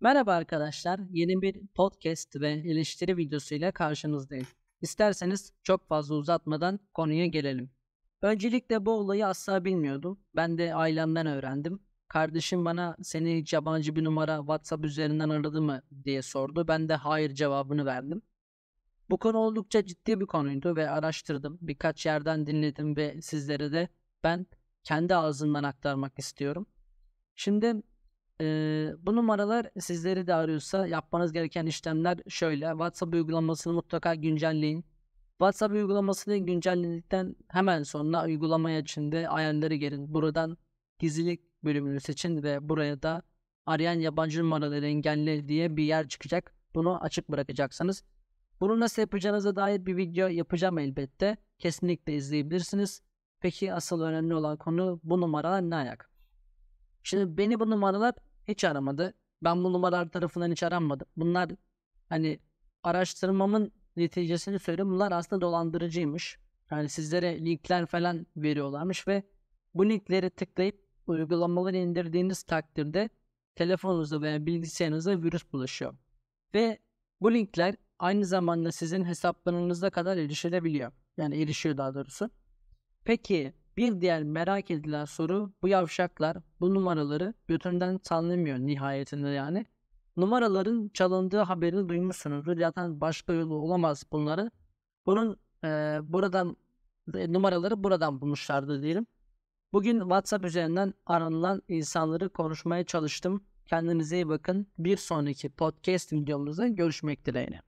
Merhaba arkadaşlar, yeni bir podcast ve eleştiri videosuyla karşınızdayım. İsterseniz çok fazla uzatmadan konuya gelelim. Öncelikle bu olayı asla bilmiyordum. Ben de ailemden öğrendim. Kardeşim bana seni yabancı bir numara WhatsApp üzerinden aradı mı diye sordu. Ben de hayır cevabını verdim. Bu konu oldukça ciddi bir konuydu ve araştırdım. Birkaç yerden dinledim ve sizlere de ben kendi ağzımdan aktarmak istiyorum. Şimdi e, bu numaralar sizleri de arıyorsa yapmanız gereken işlemler şöyle. WhatsApp uygulamasını mutlaka güncelleyin. WhatsApp uygulamasını güncelledikten hemen sonra uygulamaya içinde ayarları gelin. Buradan gizlilik bölümünü seçin ve buraya da arayan yabancı numaraları engelli diye bir yer çıkacak. Bunu açık bırakacaksınız. Bunu nasıl yapacağınıza dair bir video yapacağım elbette. Kesinlikle izleyebilirsiniz. Peki asıl önemli olan konu bu numaralar ne ayak? Şimdi beni bu numaralar hiç aramadı. Ben bu numaralar tarafından hiç aranmadım. Bunlar hani araştırmamın neticesini söyleyeyim Bunlar aslında dolandırıcıymış. Yani sizlere linkler falan veriyorlarmış ve bu linkleri tıklayıp uygulamaları indirdiğiniz takdirde telefonunuzda veya bilgisayarınızda virüs bulaşıyor. Ve bu linkler aynı zamanda sizin hesaplarınıza kadar erişilebiliyor. Yani erişiyor daha doğrusu. Peki bir diğer merak edilen soru bu yavşaklar bu numaraları götünden tanımıyor. nihayetinde yani. Numaraların çalındığı haberini duymuşsunuzdur. Zaten başka yolu olamaz bunları. Bunun e, buradan e, numaraları buradan bulmuşlardı diyelim. Bugün WhatsApp üzerinden aranılan insanları konuşmaya çalıştım. Kendinize iyi bakın. Bir sonraki podcast videomuzda görüşmek dileğiyle.